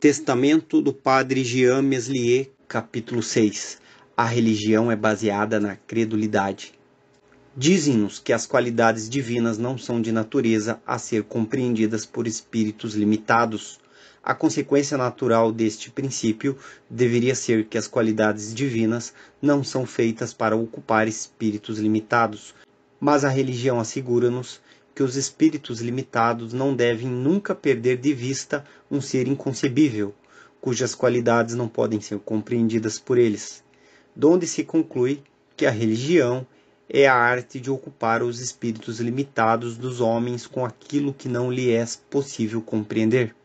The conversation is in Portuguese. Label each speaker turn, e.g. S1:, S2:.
S1: Testamento do Padre Jean Meslier, capítulo 6. A religião é baseada na credulidade. Dizem-nos que as qualidades divinas não são de natureza a ser compreendidas por espíritos limitados. A consequência natural deste princípio deveria ser que as qualidades divinas não são feitas para ocupar espíritos limitados. Mas a religião assegura-nos que os espíritos limitados não devem nunca perder de vista um ser inconcebível, cujas qualidades não podem ser compreendidas por eles, donde se conclui que a religião é a arte de ocupar os espíritos limitados dos homens com aquilo que não lhe é possível compreender.